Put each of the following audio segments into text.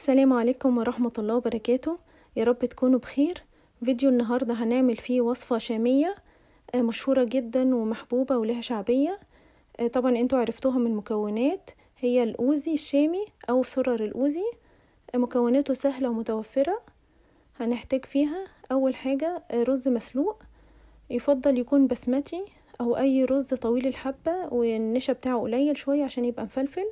السلام عليكم ورحمة الله وبركاته يا رب تكونوا بخير فيديو النهاردة هنعمل فيه وصفة شامية آه، مشهورة جدا ومحبوبة ولها شعبية آه، طبعا انتوا عرفتوها من مكونات هي الأوزي الشامي أو سرر الأوزي آه، مكوناته سهلة ومتوفرة هنحتاج فيها أول حاجة رز مسلوق يفضل يكون بسمتي أو أي رز طويل الحبة والنشا بتاعه قليل شوية عشان يبقى مفلفل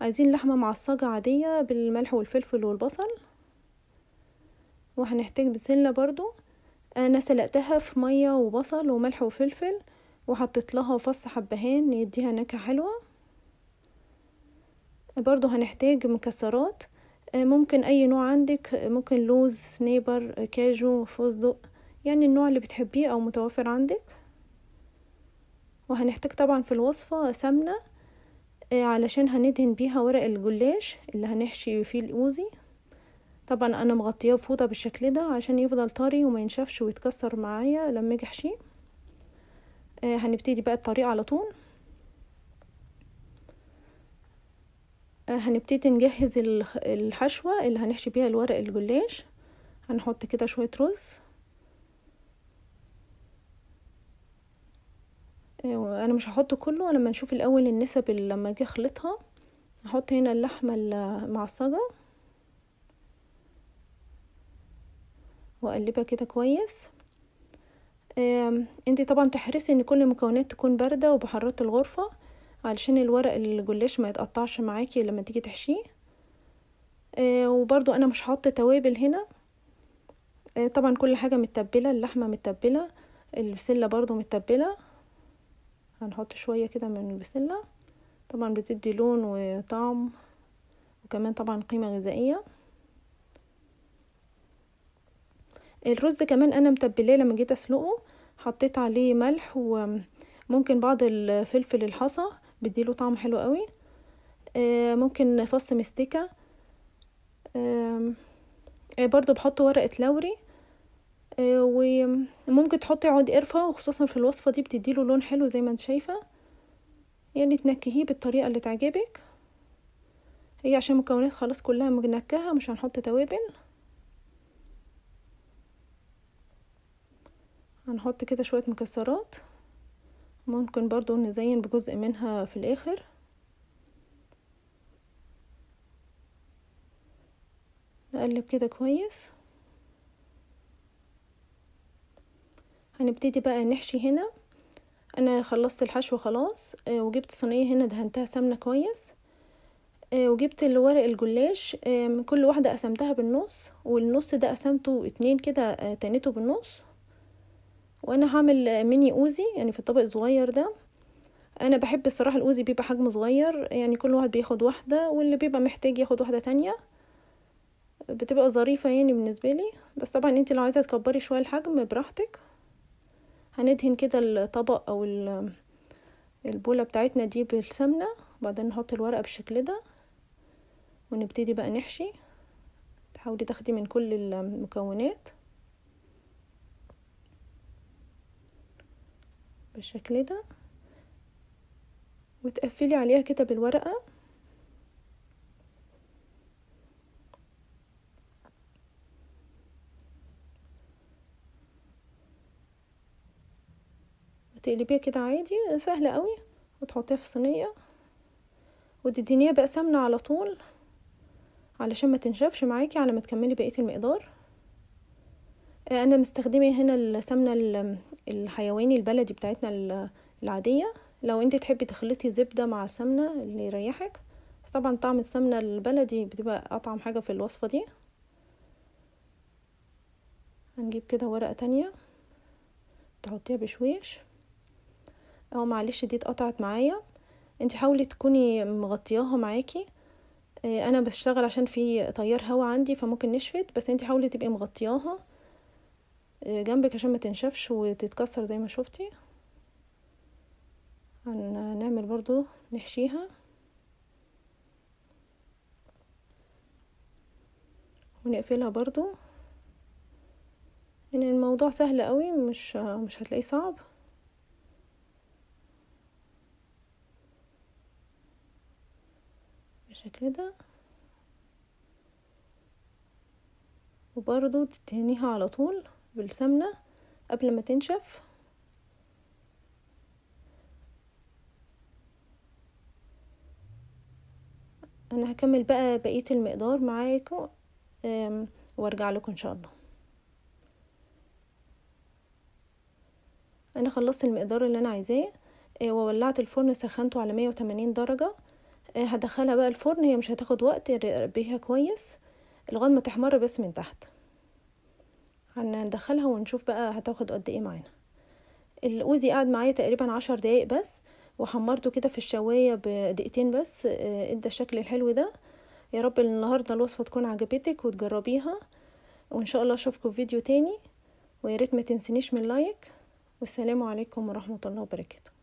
عايزين لحمة معصجة عادية بالملح والفلفل والبصل وهنحتاج بسلة برضو آه، انا سلقتها في مية وبصل وملح وفلفل وحطيت لها فص حبهان يديها نكهة حلوة برضو هنحتاج مكسرات آه، ممكن اي نوع عندك ممكن لوز سنيبر كاجو فستق يعني النوع اللي بتحبيه او متوفر عندك وهنحتاج طبعا في الوصفة سمنة إيه، علشان هندهن بيها ورق الجلاش اللي هنحشي فيه الأوزي طبعا انا مغطياه بفوطه بالشكل ده عشان يفضل طري وما ينشفش ويتكسر معايا لما اجي احشيه إيه، هنبتدي بقى الطريقه على طول إيه، هنبتدي نجهز الحشوه اللي هنحشي بيها الورق الجلاش هنحط كده شويه رز إيوه، انا مش هحط كله لما نشوف الاول النسب اللي لما اجي اخلطها هحط هنا اللحمه المعصجه واقلبها كده كويس انتي طبعا تحرصي ان كل المكونات تكون بارده وبحراره الغرفه علشان الورق الجلاش ما يتقطعش معاكي لما تيجي تحشيه آه، وبرضو انا مش هحط توابل هنا آه، طبعا كل حاجه متبله اللحمه متبله البسله برضو متبله هنحط شوية كده من البسلة طبعا بتدي لون وطعم وكمان طبعا قيمة غذائية الرز كمان انا متبلاه لما جيت اسلقه حطيت عليه ملح وممكن بعض الفلفل الحصى بيديله طعم حلو قوي آه، ممكن فص مستكه آه، برضو بحط ورقة لوري وممكن تحطي عود قرفة وخصوصا في الوصفة دي بتديله لون حلو زي ما انت شايفة يعني تنكهيه بالطريقة اللي تعجبك هي عشان المكونات خلاص كلها منكهة مش هنحط توابل هنحط كده شوية مكسرات ممكن برضو نزين بجزء منها في الآخر نقلب كده كويس هنبتدي بقى نحشي هنا انا خلصت الحشو خلاص آه، وجبت صينيه هنا دهنتها سمنه كويس آه، وجبت الورق الجلاش آه، كل واحدة قسمتها بالنص والنص ده قسمته اتنين كده تانيته بالنص وانا هعمل ميني اوزي يعني في الطبق الصغير ده انا بحب الصراحة الاوزي بيبقى حجمه صغير يعني كل واحد بياخد واحدة واللي بيبقى محتاج ياخد واحدة تانية بتبقى ظريفة يعني بالنسبة لي بس طبعا انت لو عايزة تكبري شوية الحجم براحتك هندهن كده الطبق او البولة بتاعتنا دي بالسمنة وبعدين نحط الورقة بالشكل ده ونبتدي بقى نحشي تحاولي تاخدي من كل المكونات بالشكل ده وتقفلي عليها كده بالورقة تقلبيها كده عادي سهلة قوي وتحطيها في صينية وتدينيها بقى سمنة على طول علشان ما تنشفش معاكي على ما تكملي بقية المقدار آه، انا مستخدمه هنا السمنه الحيواني البلدي بتاعتنا العاديه لو انت تحبي تخلطي زبده مع سمنه اللي يريحك طبعا طعم السمنه البلدي بتبقى اطعم حاجه في الوصفه دي هنجيب كده ورقه تانية تحطيها بشويش اه معلش دي اتقطعت معايا انت حاولي تكوني مغطياها معاكي آه، انا بشتغل عشان في تيار هوا عندي فممكن نشفت بس انت حاولي تبقي مغطياها آه، جنبك عشان ما تنشفش وتتكسر زي ما شفتي هنعمل برضو نحشيها ونقفلها برضو يعني الموضوع سهل قوي مش مش هتلاقيه صعب بالشكل ده وبرضو تدهنيها على طول بالسمنة قبل ما تنشف انا هكمل بقى بقية المقدار معاكم وارجع لكم ان شاء الله انا خلصت المقدار اللي انا عايزاه آه، وولعت الفرن سخنته على 180 درجة آه، هدخلها بقى الفرن هي مش هتاخد وقت ربيها كويس لغايه ما تحمر بس من تحت هندخلها ونشوف بقى هتاخد قد ايه معانا الاوزي قعد معايا تقريبا عشر دقايق بس وحمرته كده في الشوايه بدقيقتين بس آه، ادى الشكل الحلو ده يا رب النهارده الوصفه تكون عجبتك وتجربيها وان شاء الله اشوفكم في فيديو تاني ويا ريت ما تنسينيش من لايك والسلام عليكم ورحمه الله وبركاته